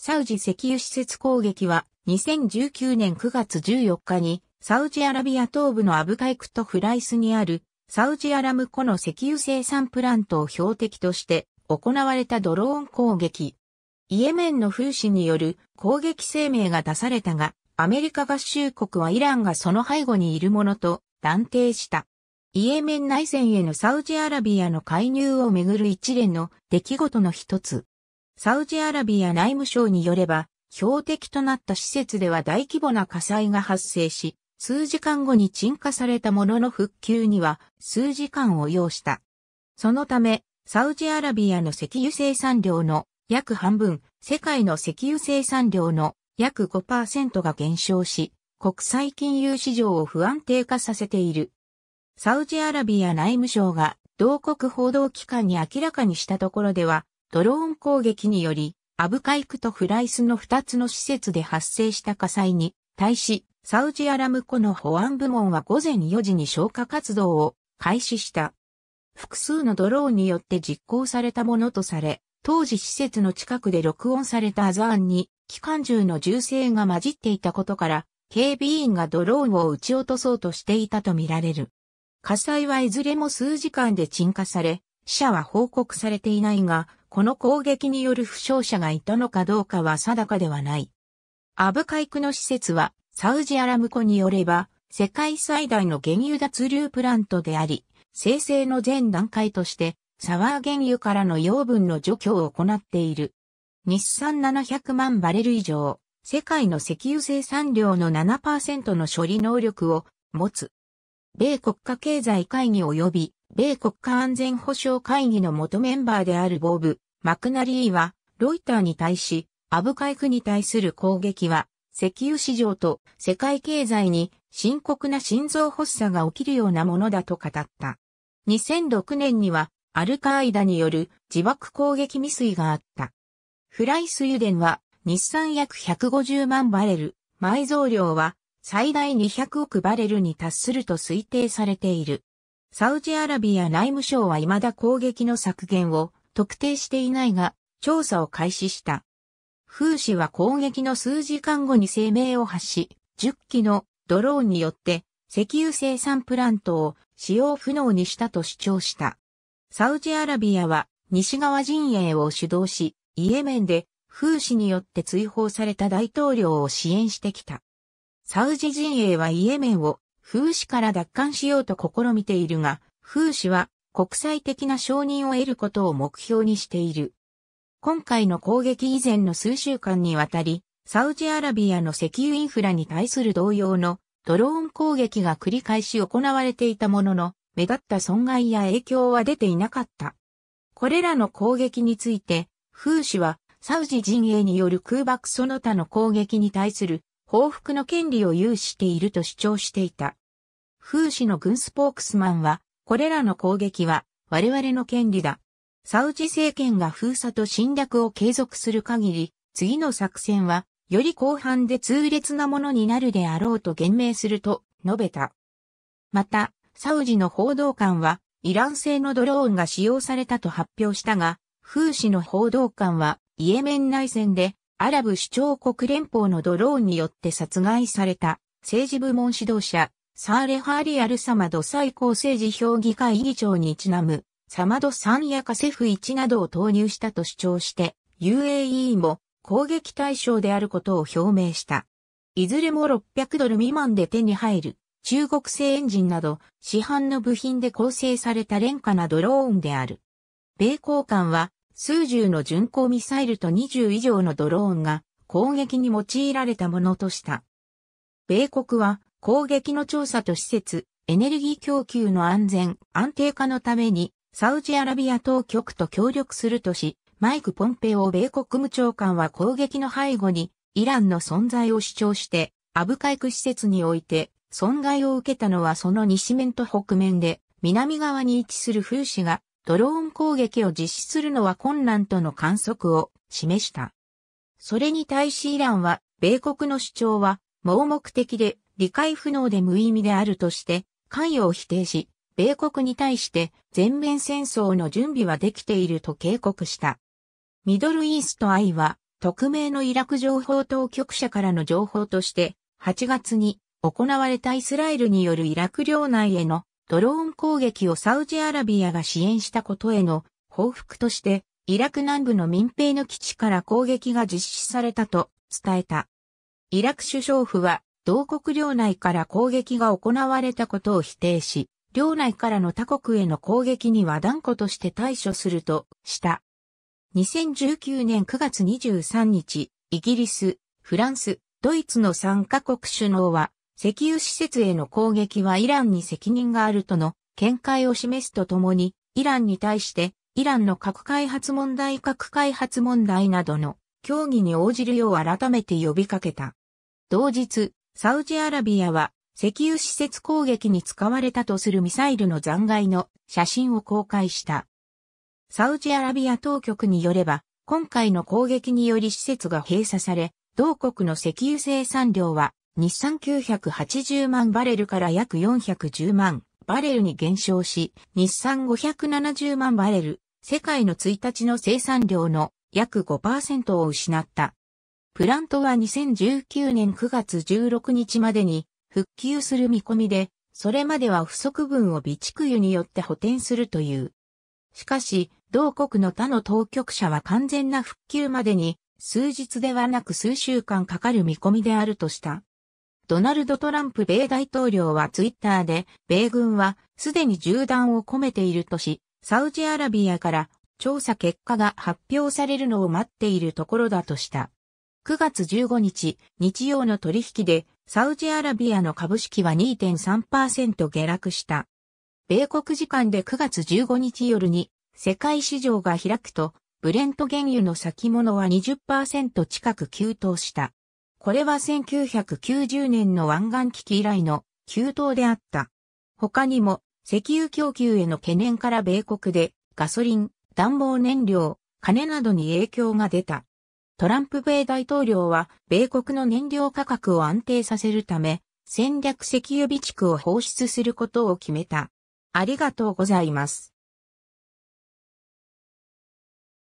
サウジ石油施設攻撃は2019年9月14日にサウジアラビア東部のアブカイクとフライスにあるサウジアラムコの石油生産プラントを標的として行われたドローン攻撃。イエメンの風刺による攻撃声明が出されたが、アメリカ合衆国はイランがその背後にいるものと断定した。イエメン内戦へのサウジアラビアの介入をめぐる一連の出来事の一つ。サウジアラビア内務省によれば、標的となった施設では大規模な火災が発生し、数時間後に鎮火されたものの復旧には数時間を要した。そのため、サウジアラビアの石油生産量の約半分、世界の石油生産量の約5%が減少し、国際金融市場を不安定化させている。サウジアラビア内務省が同国報道機関に明らかにしたところでは、ドローン攻撃により、アブカイクとフライスの2つの施設で発生した火災に対し、サウジアラムコの保安部門は午前4時に消火活動を開始した。複数のドローンによって実行されたものとされ、当時施設の近くで録音されたアザーンに機関銃の銃声が混じっていたことから、警備員がドローンを撃ち落とそうとしていたとみられる。火災はいずれも数時間で鎮火され、死者は報告されていないが、この攻撃による負傷者がいたのかどうかは定かではない。アブカイクの施設は、サウジアラムコによれば、世界最大の原油脱流プラントであり、生成の全段階として、サワー原油からの養分の除去を行っている。日産700万バレル以上、世界の石油生産量の7%の処理能力を持つ。米国家経済会議及び米国家安全保障会議の元メンバーであるボブ・マクナリーは、ロイターに対し、アブカイクに対する攻撃は、石油市場と世界経済に深刻な心臓発作が起きるようなものだと語った。2006年には、アルカーイダによる自爆攻撃未遂があった。フライス油田は、日産約150万バレル、埋蔵量は最大200億バレルに達すると推定されている。サウジアラビア内務省は未だ攻撃の削減を特定していないが、調査を開始した。フーシは攻撃の数時間後に声明を発し、10機のドローンによって石油生産プラントを使用不能にしたと主張した。サウジアラビアは西側陣営を主導し、イエメンでフーシによって追放された大統領を支援してきた。サウジ陣営はイエメンを風刺から奪還しようと試みているが、風刺は国際的な承認を得ることを目標にしている。今回の攻撃以前の数週間にわたり、サウジアラビアの石油インフラに対する同様のドローン攻撃が繰り返し行われていたものの、目立った損害や影響は出ていなかった。これらの攻撃について、風刺はサウジ陣営による空爆その他の攻撃に対する報復の権利を有していると主張していた。風刺の軍スポークスマンは、これらの攻撃は我々の権利だ。サウジ政権が封鎖と侵略を継続する限り、次の作戦は、より広範で痛烈なものになるであろうと言明すると述べた。また、サウジの報道官は、イラン製のドローンが使用されたと発表したが、風刺の報道官は、イエメン内戦でアラブ首長国連邦のドローンによって殺害された政治部門指導者、サーレ・ハーリ・アルサマド最高政治評議会議長にちなむ、サマドサンやカセフ1などを投入したと主張して、UAE も攻撃対象であることを表明した。いずれも600ドル未満で手に入る中国製エンジンなど市販の部品で構成された廉価なドローンである。米交換は数十の巡航ミサイルと20以上のドローンが攻撃に用いられたものとした。米国は攻撃の調査と施設、エネルギー供給の安全、安定化のためにサウジアラビア当局と協力するとし、マイク・ポンペオ米国務長官は攻撃の背後にイランの存在を主張して、アブカイク施設において損害を受けたのはその西面と北面で南側に位置する風刺がドローン攻撃を実施するのは困難との観測を示した。それに対しイランは、米国の主張は、盲目的で理解不能で無意味であるとして、関与を否定し、米国に対して全面戦争の準備はできていると警告した。ミドルイーストアイは、匿名のイラク情報当局者からの情報として、8月に行われたイスラエルによるイラク領内へのドローン攻撃をサウジアラビアが支援したことへの報復として、イラク南部の民兵の基地から攻撃が実施されたと伝えた。イラク首相府は、同国領内から攻撃が行われたことを否定し、領内からの他国への攻撃には断固として対処するとした。2019年9月23日、イギリス、フランス、ドイツの3カ国首脳は石油施設への攻撃はイランに責任があるとの見解を示すとともに、イランに対してイランの核開発問題核開発問題などの協議に応じるよう改めて呼びかけた。同日、サウジアラビアは石油施設攻撃に使われたとするミサイルの残骸の写真を公開した。サウジアラビア当局によれば、今回の攻撃により施設が閉鎖され、同国の石油生産量は日産980万バレルから約410万バレルに減少し、日産570万バレル、世界の1日の生産量の約5%を失った。プラントは2019年9月16日までに復旧する見込みで、それまでは不足分を備蓄油によって補填するという。しかし、同国の他の当局者は完全な復旧までに、数日ではなく数週間かかる見込みであるとした。ドナルド・トランプ米大統領はツイッターで、米軍はすでに銃弾を込めているとし、サウジアラビアから調査結果が発表されるのを待っているところだとした。9月15日、日曜の取引で、サウジアラビアの株式は2.3%下落した。米国時間で9月15日夜に、世界市場が開くと、ブレント原油の先物は20%近く急騰した。これは1990年の湾岸危機以来の急騰であった。他にも、石油供給への懸念から米国で、ガソリン、暖房燃料、金などに影響が出た。トランプ米大統領は、米国の燃料価格を安定させるため、戦略石油備蓄を放出することを決めた。ありがとうございます。